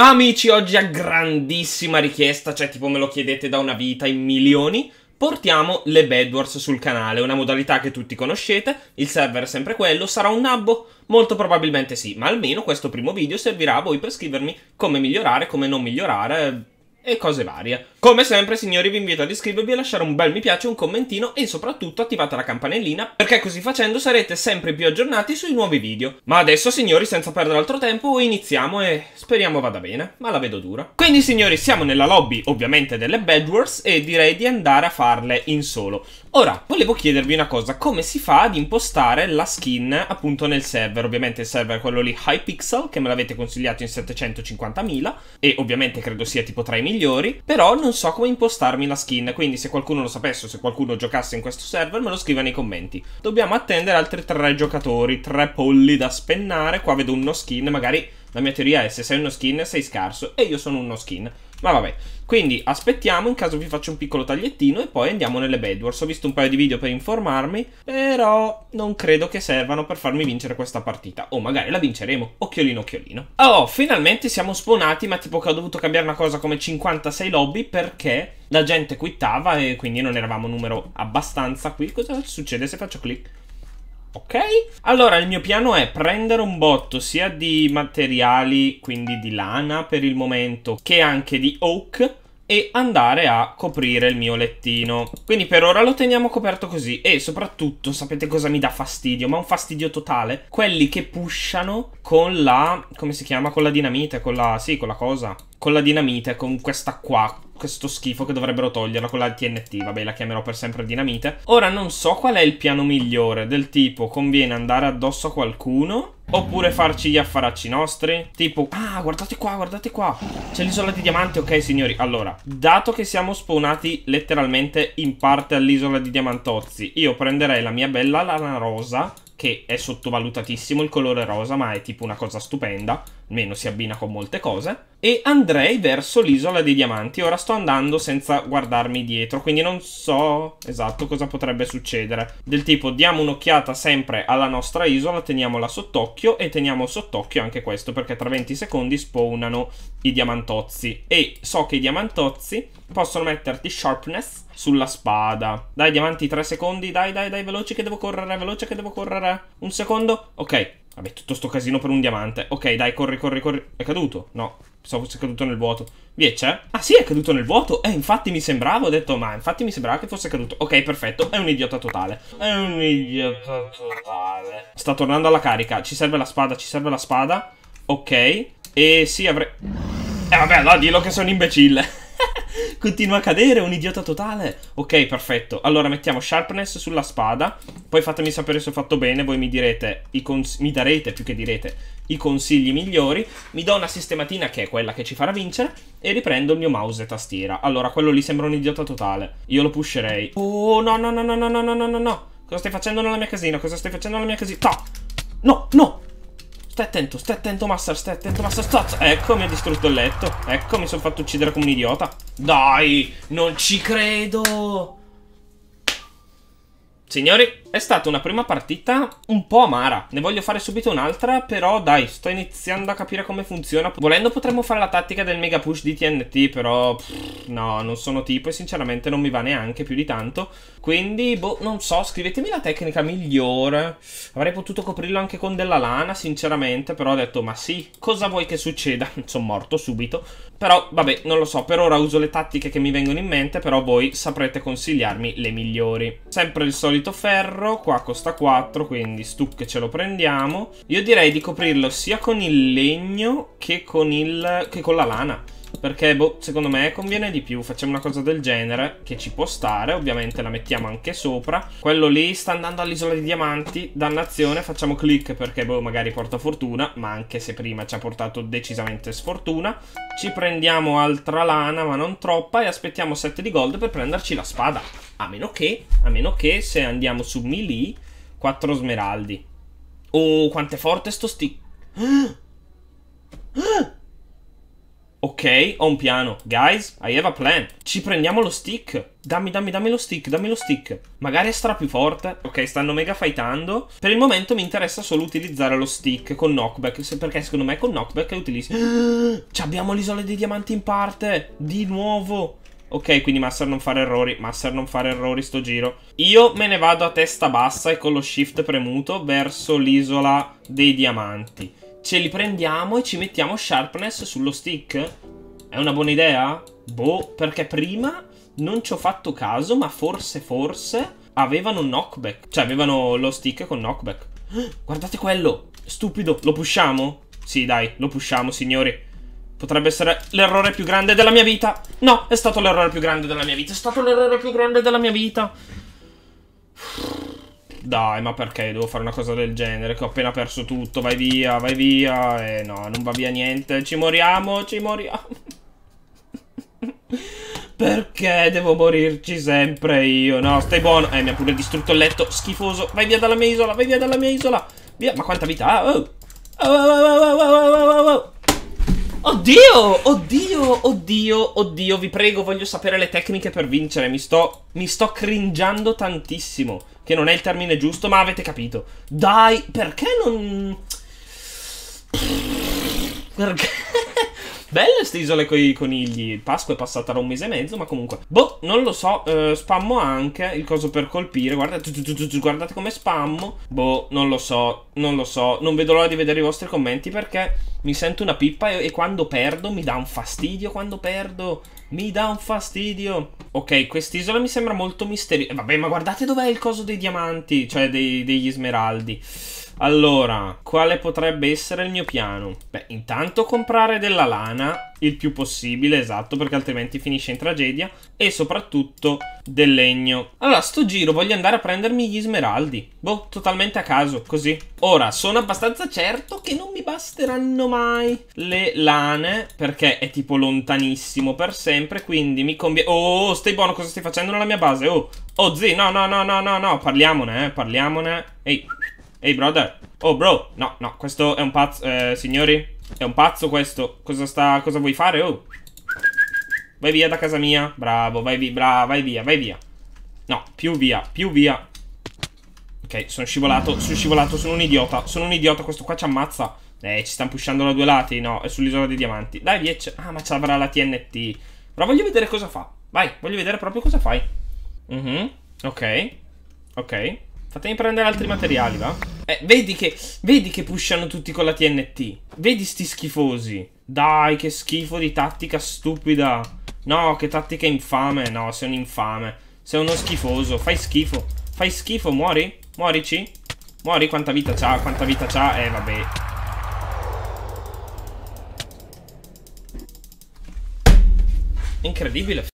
Amici, oggi a grandissima richiesta, cioè tipo me lo chiedete da una vita in milioni, portiamo le Bedwars sul canale, una modalità che tutti conoscete, il server è sempre quello, sarà un nabbo? Molto probabilmente sì, ma almeno questo primo video servirà a voi per scrivermi come migliorare, come non migliorare e cose varie. Come sempre signori vi invito ad iscrivervi, a lasciare un bel mi piace, un commentino e soprattutto attivate la campanellina perché così facendo sarete sempre più aggiornati sui nuovi video. Ma adesso signori senza perdere altro tempo iniziamo e speriamo vada bene, ma la vedo dura. Quindi signori siamo nella lobby ovviamente delle Bad Wars e direi di andare a farle in solo. Ora, volevo chiedervi una cosa, come si fa ad impostare la skin appunto nel server? Ovviamente il server è quello lì Hypixel che me l'avete consigliato in 750.000 e ovviamente credo sia tipo tra i migliori, però non non so come impostarmi la skin, quindi se qualcuno lo sapesse o se qualcuno giocasse in questo server me lo scriva nei commenti. Dobbiamo attendere altri tre giocatori, tre polli da spennare, qua vedo uno skin, magari la mia teoria è se sei uno skin sei scarso e io sono uno skin. Ma vabbè, quindi aspettiamo, in caso vi faccio un piccolo tagliettino e poi andiamo nelle Bedwars. Ho visto un paio di video per informarmi, però non credo che servano per farmi vincere questa partita. O magari la vinceremo, occhiolino occhiolino. Oh, finalmente siamo spawnati, ma tipo che ho dovuto cambiare una cosa come 56 lobby perché la gente quittava e quindi non eravamo numero abbastanza qui. Cosa succede se faccio clic? Ok? Allora il mio piano è prendere un botto sia di materiali, quindi di lana per il momento, che anche di oak e andare a coprire il mio lettino. Quindi per ora lo teniamo coperto così e soprattutto sapete cosa mi dà fastidio, ma un fastidio totale? Quelli che pushano con la... come si chiama? Con la dinamite, con la... sì, con la cosa con la dinamite, con questa qua, questo schifo che dovrebbero toglierla con la TNT, vabbè la chiamerò per sempre dinamite. Ora non so qual è il piano migliore, del tipo conviene andare addosso a qualcuno oppure farci gli affaracci nostri, tipo ah guardate qua, guardate qua, c'è l'isola di diamante, ok signori, allora dato che siamo spawnati letteralmente in parte all'isola di diamantozzi, io prenderei la mia bella lana rosa che è sottovalutatissimo il colore rosa ma è tipo una cosa stupenda, almeno si abbina con molte cose e andrei verso l'isola dei diamanti. Ora sto andando senza guardarmi dietro, quindi non so esatto cosa potrebbe succedere. Del tipo diamo un'occhiata sempre alla nostra isola, teniamola sott'occhio e teniamo sott'occhio anche questo perché tra 20 secondi spawnano i diamantozzi e so che i diamantozzi possono metterti sharpness sulla spada. Dai diamanti 3 secondi, dai dai dai veloce che devo correre, veloce che devo correre. Un secondo, ok Vabbè, tutto sto casino per un diamante. Ok, dai, corri, corri, corri. È caduto? No, pensavo fosse caduto nel vuoto. Via, c'è? Ah, sì, è caduto nel vuoto. Eh, infatti mi sembrava, ho detto, ma infatti mi sembrava che fosse caduto. Ok, perfetto, è un idiota totale. È un idiota totale. Sta tornando alla carica. Ci serve la spada, ci serve la spada. Ok. E sì, avrei... Eh, vabbè, no, dillo che sono imbecille. Continua a cadere, un idiota totale. Ok, perfetto. Allora mettiamo sharpness sulla spada. Poi fatemi sapere se ho fatto bene. Voi mi direte, mi darete più che direte, i consigli migliori. Mi do una sistematina che è quella che ci farà vincere. E riprendo il mio mouse e tastiera. Allora, quello lì sembra un idiota totale. Io lo pusherei. Oh, no, no, no, no, no, no, no, no, no. Cosa stai facendo nella mia casina? Cosa stai facendo nella mia casina? No, no, no. Stai attento, stai attento, Master, stai attento, Master. Stazza. Ecco, mi ha distrutto il letto. Ecco, mi sono fatto uccidere come un idiota. Dai, non ci credo. Signori, è stata una prima partita un po' amara. Ne voglio fare subito un'altra, però dai, sto iniziando a capire come funziona. Volendo potremmo fare la tattica del mega push di TNT, però pff, no, non sono tipo e sinceramente non mi va neanche più di tanto. Quindi, boh, non so, scrivetemi la tecnica migliore. Avrei potuto coprirlo anche con della lana, sinceramente, però ho detto, ma sì, cosa vuoi che succeda? sono morto subito. Però, vabbè, non lo so, per ora uso le tattiche che mi vengono in mente, però voi saprete consigliarmi le migliori. Sempre il solito solito ferro, qua costa 4, quindi stuc ce lo prendiamo. Io direi di coprirlo sia con il legno che con, il, che con la lana. Perché, boh, secondo me conviene di più. Facciamo una cosa del genere, che ci può stare. Ovviamente la mettiamo anche sopra. Quello lì sta andando all'isola di diamanti. Dannazione, facciamo click perché, boh, magari porta fortuna. Ma anche se prima ci ha portato decisamente sfortuna. Ci prendiamo altra lana, ma non troppa. E aspettiamo 7 di gold per prenderci la spada. A meno che, a meno che, se andiamo su melee, 4 smeraldi. Oh, quanto è forte sto stick. Ah! Ah! Ok, ho un piano. Guys, I have a plan. Ci prendiamo lo stick. Dammi, dammi, dammi lo stick, dammi lo stick. Magari è stra più forte. Ok, stanno mega fightando. Per il momento mi interessa solo utilizzare lo stick con knockback. Perché secondo me con knockback è utilissimo. Ci abbiamo l'isola dei diamanti in parte. Di nuovo. Ok, quindi Master non fare errori, Master non fare errori sto giro. Io me ne vado a testa bassa e con lo shift premuto verso l'isola dei diamanti ce li prendiamo e ci mettiamo sharpness sullo stick? È una buona idea? Boh, perché prima non ci ho fatto caso, ma forse, forse avevano knockback. Cioè, avevano lo stick con knockback. Guardate quello! Stupido! Lo pushiamo? Sì, dai, lo pushiamo, signori. Potrebbe essere l'errore più grande della mia vita. No, è stato l'errore più grande della mia vita. È stato l'errore più grande della mia vita. Uff. Dai, ma perché devo fare una cosa del genere? Che ho appena perso tutto, vai via, vai via. Eh no, non va via niente. Ci moriamo, ci moriamo. perché devo morirci sempre io? No, stai buono. Eh, mi ha pure distrutto il letto, schifoso. Vai via dalla mia isola, vai via dalla mia isola. Via, ma quanta vita oh. Oh oh, oh, oh, oh. Oh, oh, oh. Oddio, oddio, oddio, oddio, vi prego, voglio sapere le tecniche per vincere, mi sto, mi sto cringiando tantissimo. Che non è il termine giusto, ma avete capito. Dai, perché non... Perché... Belle queste isole con i conigli. Pasqua è passata da un mese e mezzo, ma comunque. Boh, non lo so. Eh, spammo anche il coso per colpire. Guardate, guardate come spammo. Boh, non lo so. Non lo so. Non vedo l'ora di vedere i vostri commenti perché mi sento una pippa e, e quando perdo mi dà un fastidio quando perdo. Mi dà un fastidio. Ok, quest'isola mi sembra molto misteriosa. Eh, vabbè, ma guardate dov'è il coso dei diamanti, cioè dei, degli smeraldi. Allora, quale potrebbe essere il mio piano? Beh, intanto comprare della lana il più possibile, esatto, perché altrimenti finisce in tragedia, e soprattutto del legno. Allora, sto giro voglio andare a prendermi gli smeraldi, boh, totalmente a caso, così. Ora, sono abbastanza certo che non mi basteranno mai le lane, perché è tipo lontanissimo per sempre, quindi mi conviene... Oh, stai buono, cosa stai facendo nella mia base? Oh, oh zi, no, no, no, no, no, no, parliamone, eh, parliamone. Ehi, ehi, brother. Oh, bro, no, no, questo è un pazzo, eh, signori... È un pazzo questo. Cosa, sta, cosa vuoi fare? Oh. Vai via da casa mia. Bravo, vai via, bravo, vai via, vai via. No, più via, più via. Ok, sono scivolato, sono scivolato, sono un idiota. Sono un idiota, questo qua ci ammazza. Eh, ci stanno pushando da due lati, no, è sull'isola dei diamanti. Dai, Viec. Ah, ma c'avrà la TNT. Però voglio vedere cosa fa. Vai, voglio vedere proprio cosa fai. Mhm, mm ok. Ok. Fatemi prendere altri materiali, va? Eh, vedi che, vedi che pushano tutti con la TNT. Vedi sti schifosi. Dai, che schifo di tattica stupida. No, che tattica infame. No, sei un infame. Sei uno schifoso. Fai schifo. Fai schifo, muori. Muorici. Muori, quanta vita c'ha, quanta vita c'ha. Eh, vabbè. Incredibile.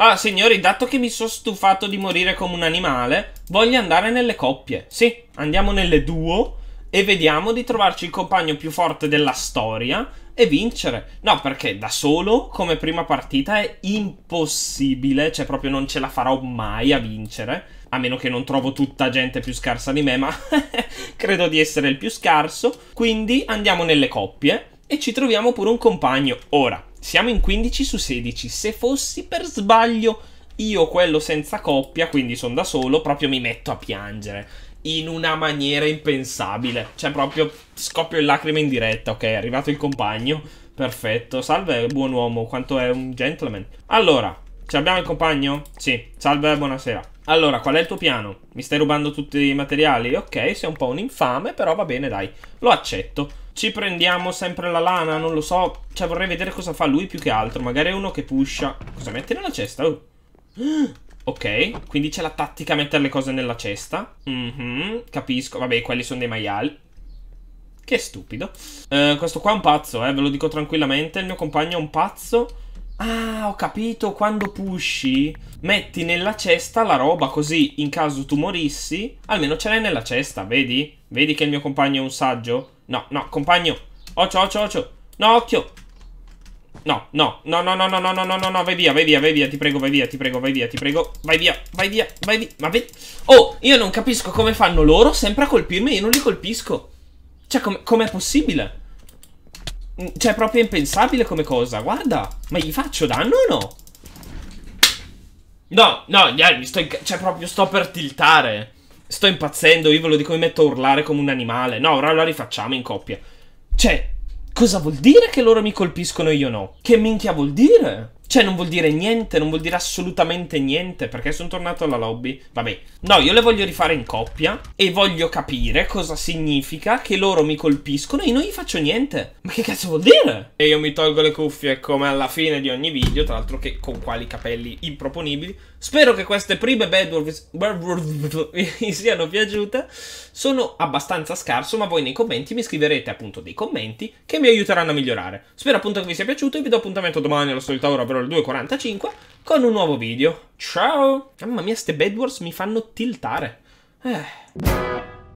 Ah, signori, dato che mi sono stufato di morire come un animale, voglio andare nelle coppie. Sì, andiamo nelle duo e vediamo di trovarci il compagno più forte della storia e vincere. No, perché da solo, come prima partita, è impossibile, cioè proprio non ce la farò mai a vincere. A meno che non trovo tutta gente più scarsa di me, ma credo di essere il più scarso. Quindi andiamo nelle coppie e ci troviamo pure un compagno. Ora, siamo in 15 su 16. Se fossi per sbaglio io quello senza coppia, quindi sono da solo, proprio mi metto a piangere. In una maniera impensabile. Cioè, proprio scoppio in lacrime in diretta. Ok, è arrivato il compagno. Perfetto. Salve, buon uomo. Quanto è un gentleman. Allora, ci abbiamo il compagno? Sì. Salve, buonasera. Allora, qual è il tuo piano? Mi stai rubando tutti i materiali? Ok, sei un po' un infame, però va bene, dai. Lo accetto. Ci prendiamo sempre la lana, non lo so. Cioè, vorrei vedere cosa fa lui più che altro. Magari è uno che pusha. Cosa mette nella cesta? Oh. Ok, quindi c'è la tattica a mettere le cose nella cesta. Mm -hmm, capisco. Vabbè, quelli sono dei maiali. Che stupido. Uh, questo qua è un pazzo, eh, ve lo dico tranquillamente. Il mio compagno è un pazzo. Ah, ho capito. Quando pushi, metti nella cesta la roba così, in caso tu morissi, almeno ce l'hai nella cesta, vedi? Vedi che il mio compagno è un saggio? No, no, compagno. Occhio, occhio, occhio. No, occhio. No, no, no, no, no, no, no, no, no, no, no, vai via, vai via, vai via, ti prego, vai via, ti prego, vai via, ti prego, vai via, vai via, vai via, ma vedi? Oh, io non capisco come fanno loro sempre a colpirmi e io non li colpisco. Cioè, com'è com possibile? Mm, cioè, è proprio impensabile come cosa, guarda. Ma gli faccio danno o no? No, no, mi sto, cioè, proprio sto per tiltare. Sto impazzendo, io ve lo dico, mi metto a urlare come un animale. No, ora la rifacciamo in coppia. Cioè, cosa vuol dire che loro mi colpiscono e io no? Che minchia vuol dire? Cioè, non vuol dire niente, non vuol dire assolutamente niente, perché sono tornato alla lobby. Vabbè. No, io le voglio rifare in coppia e voglio capire cosa significa che loro mi colpiscono e io non gli faccio niente. Ma che cazzo vuol dire? E io mi tolgo le cuffie come alla fine di ogni video, tra l'altro che con quali capelli improponibili. Spero che queste prime Bedwars vi siano piaciute. Sono abbastanza scarso, ma voi nei commenti mi scriverete appunto dei commenti che mi aiuteranno a migliorare. Spero appunto che vi sia piaciuto e vi do appuntamento domani alla solita ora, però alle 2.45, con un nuovo video. Ciao! Mamma mia, ste Bedwars mi fanno tiltare. Eh.